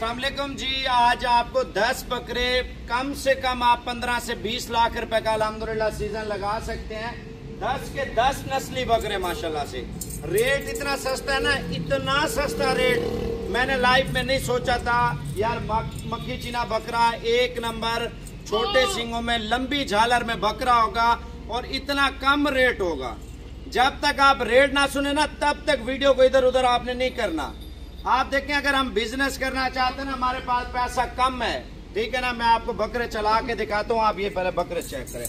असलम जी आज आपको 10 बकरे कम से कम आप 15 से 20 लाख रुपए का अलहमदुल्ला सीजन लगा सकते हैं 10 के 10 नस्ली बकरे माशाल्लाह से रेट इतना सस्ता है ना इतना सस्ता रेट मैंने लाइफ में नहीं सोचा था यार मक्खी चीना बकरा एक नंबर छोटे सिंगों में लंबी झालर में बकरा होगा और इतना कम रेट होगा जब तक आप रेट ना सुने ना तब तक वीडियो को इधर उधर आपने नहीं करना आप देखें अगर हम बिजनेस करना चाहते हैं ना हमारे पास पैसा कम है ठीक है ना मैं आपको बकरे चला के दिखाता हूँ आप ये पहले बकरे चेक करें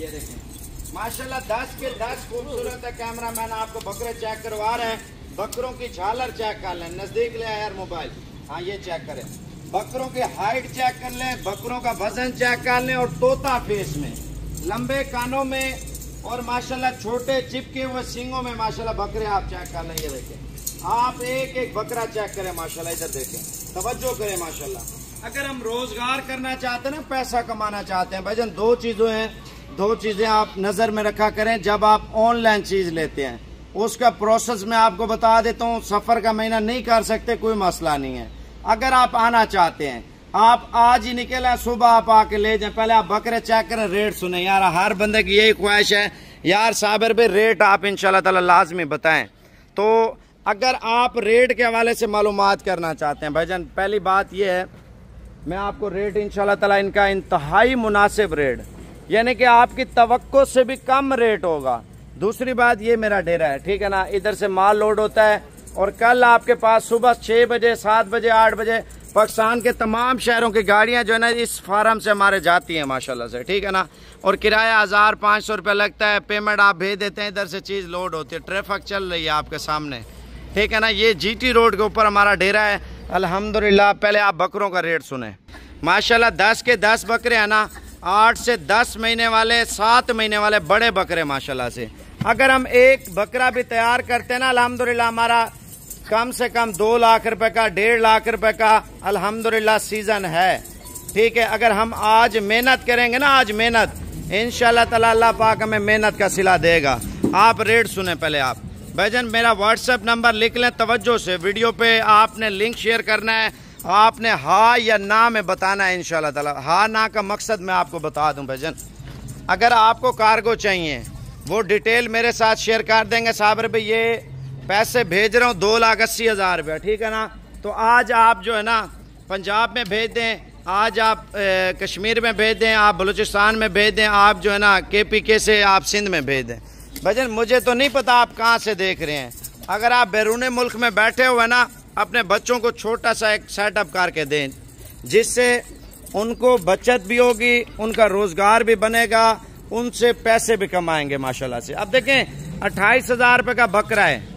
ये देखें माशाल्लाह दस के दस खूबसूरत है कैमरा मैन आपको बकरे चेक करवा रहे हैं बकरों की झालर चेक कर लें नजदीक ले यार मोबाइल हाँ ये चेक करें बकरों की हाइट चेक कर लें बकरों का वजन चेक कर लें और तोता फेस में लंबे कानों में और माशाल्लाह छोटे चिपके हुए सिंगों में माशाल्लाह बकरे आप चेक कर लें ये देखें आप एक एक बकरा चेक करें माशाल्लाह इधर देखें तवज्जो करें माशाल्लाह अगर हम रोजगार करना चाहते हैं ना पैसा कमाना चाहते हैं भाई दो चीजों हैं दो चीज़ें आप नज़र में रखा करें जब आप ऑनलाइन चीज़ लेते हैं उसका प्रोसेस मैं आपको बता देता हूँ सफ़र का महीना नहीं कर सकते कोई मसला नहीं है अगर आप आना चाहते हैं आप आज ही निकले सुबह आप आके ले जाए पहले आप बकरे चेक करें रेट सुने यार हर बंदे की यही ख्वाहिश है यार साबिर भाई रेट आप इन ताला लाजमी बताएं तो अगर आप रेट के हवाले से मालूम करना चाहते हैं भाईजान पहली बात यह है मैं आपको रेट इन तला इनका इंतहाई मुनासिब रेट यानी कि आपकी तो से भी कम रेट होगा दूसरी बात ये मेरा डेरा है ठीक है ना इधर से माल लोड होता है और कल आपके पास सुबह छः बजे सात बजे आठ बजे पाकिस्तान के तमाम शहरों की गाड़ियाँ जो है ना इस फार्म से हमारे जाती हैं माशाल्लाह से ठीक है ना और किराया हज़ार पाँच सौ रुपये लगता है पेमेंट आप भेज देते हैं इधर से चीज़ लोड होती है ट्रैफिक चल रही है आपके सामने ठीक है ना ये जीटी रोड के ऊपर हमारा डेरा है अल्हम्दुलिल्लाह पहले आप बकरों का रेट सुने माशाल्लाह दस के दस बकरे हैं ना आठ से दस महीने वाले सात महीने वाले बड़े बकरे माशाल्लाह से अगर हम एक बकरा भी तैयार करते हैं ना अल्हम्दुलिल्लाह हमारा कम से कम दो लाख रुपए का डेढ़ लाख रुपए का अल्हम्दुलिल्लाह सीजन है ठीक है अगर हम आज मेहनत करेंगे ना आज मेहनत इन ताला अल्लाह पाक हमें मेहनत का सिला देगा आप रेट सुने पहले आप भैजन मेरा व्हाट्सएप नंबर लिख लें तवज्जो से वीडियो पे आपने लिंक शेयर करना है आपने हाँ या ना में बताना है इन तला हाँ ना का मकसद मैं आपको बता दूं भैजन अगर आपको कार्गो चाहिए वो डिटेल मेरे साथ शेयर कर देंगे साबर भाई ये पैसे भेज रहा हूँ दो लाख अस्सी हज़ार रुपया ठीक है ना तो आज आप जो है ना पंजाब में भेज दें आज आप ए, कश्मीर में भेज दें आप बलूचिस्तान में भेज दें आप जो है ना के पी के से आप सिंध में भेज दें भजन मुझे तो नहीं पता आप कहाँ से देख रहे हैं अगर आप बैरून मुल्क में बैठे हुए ना अपने बच्चों को छोटा सा एक सेटअप करके दें जिससे उनको बचत भी होगी उनका रोजगार भी बनेगा उनसे पैसे भी कमाएंगे माशाल्लाह से अब देखें अट्ठाईस हजार रुपये का बकरा है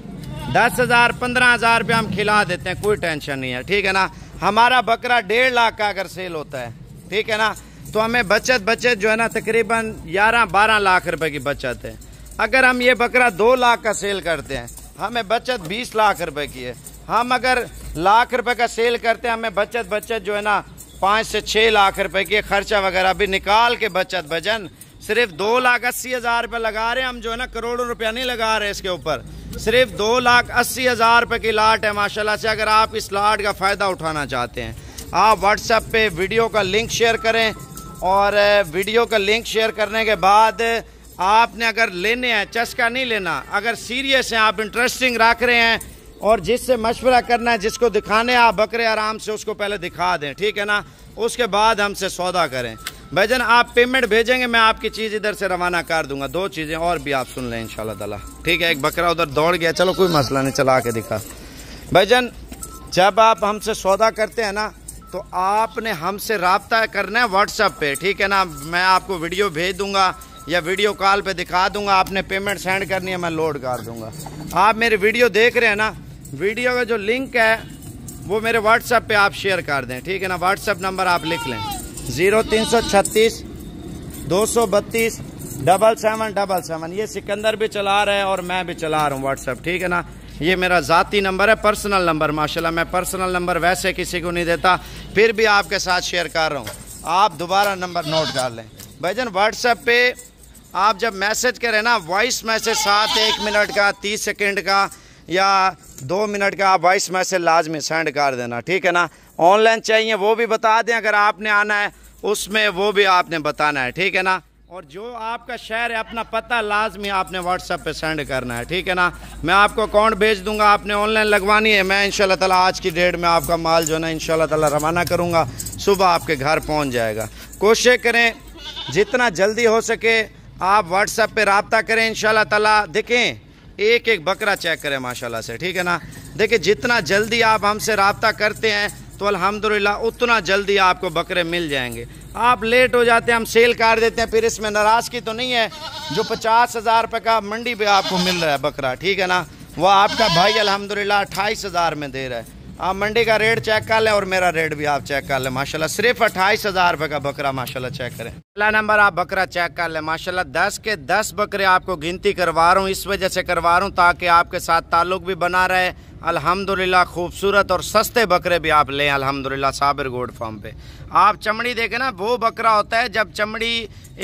दस हजार पंद्रह हजार रुपये हम खिला देते हैं कोई टेंशन नहीं है ठीक है ना हमारा बकरा डेढ़ लाख का अगर सेल होता है ठीक है ना तो हमें बचत बचत जो है ना तकरीबन ग्यारह बारह लाख रुपए की बचत है अगर हम ये बकरा दो लाख का सेल करते हैं हमें बचत बीस लाख रुपए की है हम अगर लाख रुपए का सेल करते हैं हमें बचत बचत जो है ना पाँच से छः लाख रुपए की खर्चा वगैरह भी निकाल के बचत भजन सिर्फ दो लाख अस्सी हज़ार रुपये लगा रहे हैं हम जो है ना करोड़ों रुपया नहीं लगा रहे इसके ऊपर सिर्फ दो लाख अस्सी हज़ार रुपये की लाट है माशाल्लाह से अगर आप इस लाट का फ़ायदा उठाना चाहते हैं आप व्हाट्सएप पे वीडियो का लिंक शेयर करें और वीडियो का लिंक शेयर करने के बाद आपने अगर लेने हैं चस्का नहीं लेना अगर सीरियस हैं आप इंटरेस्टिंग रख रहे हैं और जिससे मशवरा करना है जिसको दिखाने आप बकरे आराम से उसको पहले दिखा दें ठीक है ना उसके बाद हमसे सौदा करें भाई आप पेमेंट भेजेंगे मैं आपकी चीज़ इधर से रवाना कर दूंगा दो चीज़ें और भी आप सुन लें इन ताला ठीक है एक बकरा उधर दौड़ गया चलो कोई मसला नहीं चला के दिखा भाई जब आप हमसे सौदा करते हैं ना तो आपने हमसे रबता करना है व्हाट्सअप पर ठीक है ना मैं आपको वीडियो भेज दूँगा या वीडियो कॉल पे दिखा दूंगा आपने पेमेंट सेंड करनी है मैं लोड कर दूंगा आप मेरे वीडियो देख रहे हैं ना वीडियो का जो लिंक है वो मेरे व्हाट्सएप पे आप शेयर कर दें ठीक है ना व्हाट्सएप नंबर आप लिख लें ज़ीरो तीन सौ छत्तीस दो सौ बत्तीस डबल सेवन डबल सेवन ये सिकंदर भी चला रहे है और मैं भी चला रहा हूँ व्हाट्सएप ठीक है ना ये मेरा ज़ाती नंबर है पर्सनल नंबर माशाल्लाह मैं पर्सनल नंबर वैसे किसी को नहीं देता फिर भी आपके साथ शेयर कर रहा हूँ आप दोबारा नंबर नोट कर लें भाई जान व्हाट्सएप पे आप जब मैसेज करें ना वॉइस मैसेज साथ एक मिनट का तीस सेकेंड का या दो मिनट का आप वॉइस मैसेज लाजमी सेंड कर देना ठीक है ना ऑनलाइन चाहिए वो भी बता दें अगर आपने आना है उसमें वो भी आपने बताना है ठीक है ना और जो आपका शहर है अपना पता लाजमी आपने व्हाट्सएप पे सेंड करना है ठीक है ना मैं आपको अकाउंट भेज दूंगा आपने ऑनलाइन लगवानी है मैं इन ताला आज की डेट में आपका माल जो है ना इनशाला ताला रवाना करूँगा सुबह आपके घर पहुँच जाएगा कोशिश करें जितना जल्दी हो सके आप व्हाट्सएप पे रबता करें इन तला देखें एक एक बकरा चेक करें माशाल्लाह से ठीक है ना देखिए जितना जल्दी आप हमसे रबता करते हैं तो अलहमदिल्ला उतना जल्दी आपको बकरे मिल जाएंगे आप लेट हो जाते हैं हम सेल कर देते हैं फिर इसमें नाराज़गी तो नहीं है जो पचास हज़ार रुपये का मंडी पर आपको मिल रहा है बकरा ठीक है ना वह आपका भाई अलहमदिल्ला अट्ठाईस हज़ार में दे रहा है आप मंडी का रेट चेक कर लें और मेरा रेट भी आप चेक कर लें माशाल्लाह सिर्फ अट्ठाईस हजार रुपये का बकरा माशाल्लाह चेक करें पहला नंबर आप बकरा चेक कर लें माशाल्लाह दस के दस बकरे आपको गिनती करवा रहा हूँ इस वजह से करवा रहा हूँ ताकि आपके साथ ताल्लुक भी बना रहे अल्हम्दुलिल्लाह खूबसूरत और सस्ते बकरे भी आप लें अल्हम्दुलिल्लाह साबिर गोड फार्म पे आप चमड़ी देखें ना वो बकरा होता है जब चमड़ी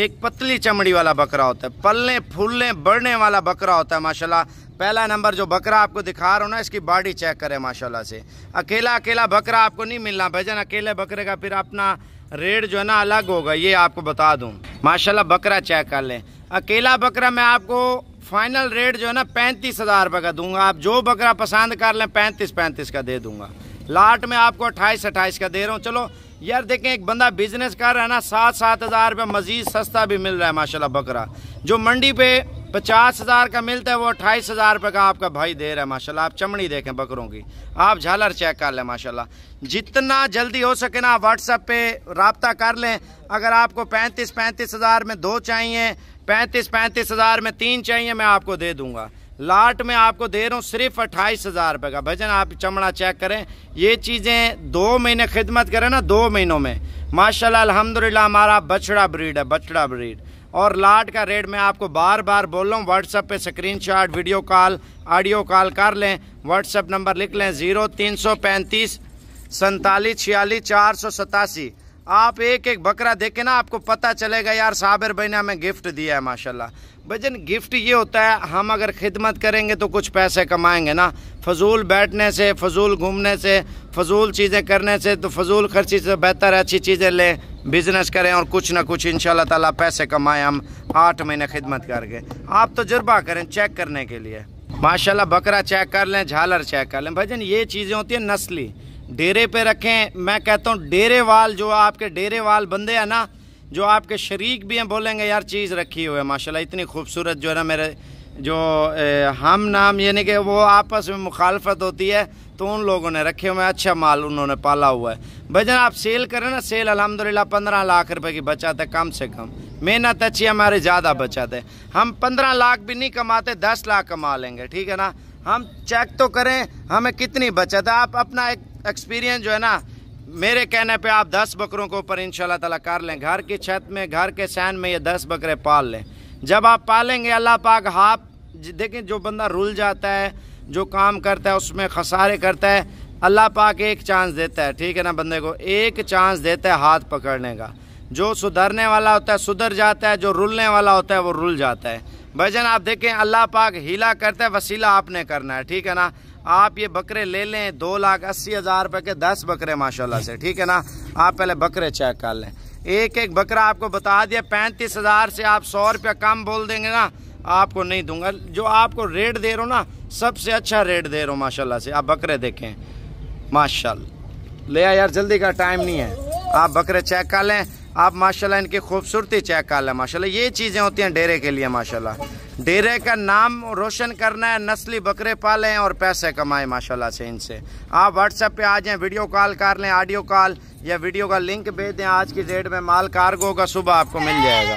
एक पतली चमड़ी वाला बकरा होता है पलने फूलने बढ़ने वाला बकरा होता है माशाल्लाह पहला नंबर जो बकरा आपको दिखा रहा हूँ ना इसकी बॉडी चेक करें माशाल्लाह से अकेला अकेला बकरा आपको नहीं मिलना जान अकेले बकरे का फिर अपना रेट जो है ना अलग होगा ये आपको बता दूँ माशाल्लाह बकरा चेक कर लें अकेला बकरा मैं आपको फाइनल रेट जो है ना पैंतीस हज़ार रुपये का दूंगा आप जो बकरा पसंद कर लें पैंतीस पैंतीस का दे दूंगा लाट में आपको अट्ठाईस अट्ठाईस का दे रहा हूँ चलो यार देखें एक बंदा बिजनेस कर रहा है ना सात सात हज़ार रुपये मज़ीद सस्ता भी मिल रहा है माशाल्लाह बकरा जो मंडी पे पचास हज़ार का मिलता है वो अट्ठाईस हज़ार रुपये का आपका भाई दे रहा है माशाल्लाह आप चमड़ी देखें बकरों की आप झालर चेक कर लें माशाल्लाह जितना जल्दी हो सके ना व्हाट्सअप पे रबता कर लें अगर आपको पैंतीस पैंतीस हज़ार में दो चाहिए पैंतीस पैंतीस हज़ार में तीन चाहिए मैं आपको दे दूंगा लाट में आपको दे रहा हूँ सिर्फ अट्ठाईस हज़ार रुपये का भजन आप चमड़ा चेक करें ये चीज़ें दो महीने खिदमत करें ना दो महीनों में माशाल्लाह अल्हम्दुलिल्लाह हमारा बछड़ा ब्रीड है बछड़ा ब्रीड और लाट का रेट मैं आपको बार बार बोल रहा हूँ व्हाट्सएप पे screenshot video call audio call कर लें व्हाट्सअप नंबर लिख लें ज़ीरो तीन सौ पैंतीस सैंतालीस छियालीस चार सौ सतासी आप एक एक बकरा देखे ना आपको पता चलेगा यार साबिर भाई ने हमें गिफ्ट दिया है माशाल्लाह भजन गिफ्ट ये होता है हम अगर खिदमत करेंगे तो कुछ पैसे कमाएंगे ना फजूल बैठने से फजूल घूमने से फजूल चीज़ें करने से तो फजूल खर्ची से बेहतर है अच्छी चीज़ें लें बिजनेस करें और कुछ ना कुछ इन ताला पैसे कमाएं हम आठ महीने खिदमत करके आप तो तो करें चेक करने के लिए माशाल्लाह बकरा चेक कर लें झालर चेक कर लें भजन ये चीज़ें होती हैं नस्ली डेरे पे रखें मैं कहता हूँ डेरे वाल जो आपके डेरे वाल बंदे हैं ना जो आपके शरीक भी हैं बोलेंगे यार चीज़ रखी हुई है माशाल्लाह इतनी खूबसूरत जो है ना मेरे जो ए, हम नाम यानी कि वो आपस में मुखालफत होती है तो उन लोगों ने रखे हुए अच्छा माल उन्होंने पाला हुआ है भजन आप सेल करें ना सेल अलहमदिल्ला पंद्रह लाख रुपए की बचत है कम से कम मेहनत अच्छी हमारे ज़्यादा बचत है हम पंद्रह लाख भी नहीं कमाते दस लाख कमा लेंगे ठीक है ना हम चेक तो करें हमें कितनी बचत है आप अपना एक एक्सपीरियंस जो है ना मेरे कहने पे आप दस बकरों के ऊपर इनशाला तला कर लें घर की छत में घर के सैन में ये दस बकरे पाल लें जब आप पालेंगे अल्लाह पाक हाफ देखें जो बंदा रुल जाता है जो काम करता है उसमें खसारे करता है अल्लाह पाक एक चांस देता है ठीक है ना बंदे को एक चांस देता है हाथ पकड़ने का जो सुधरने वाला होता है सुधर जाता है जो रुलने वाला होता है वो रुल जाता है भजन आप देखें अल्लाह पाक हीला करता है वसीला आपने करना है ठीक है ना आप ये बकरे ले लें दो लाख अस्सी हज़ार रुपये के दस बकरे माशाल्लाह से ठीक है ना आप पहले बकरे चेक कर लें एक एक बकरा आपको बता दिया पैंतीस हज़ार से आप सौ रुपया कम बोल देंगे ना आपको नहीं दूंगा जो आपको रेट दे रहा हूँ ना सबसे अच्छा रेट दे रहा हूँ माशाला से आप बकरे देखें माशा ले यार जल्दी का टाइम नहीं है आप बकरे चेक कर लें आप माशाल्लाह इनकी खूबसूरती चेक कर लें माशाल्लाह ये चीज़ें होती हैं डेरे के लिए माशाल्लाह डेरे का नाम रोशन करना है नस्ली बकरे पालें और पैसे कमाएं माशाल्लाह से इनसे आप व्हाट्सएप पे आ जाएं वीडियो कॉल कर लें ऑडियो कॉल या वीडियो का लिंक भेज दें आज की डेट में माल कार्गो का सुबह आपको मिल जाएगा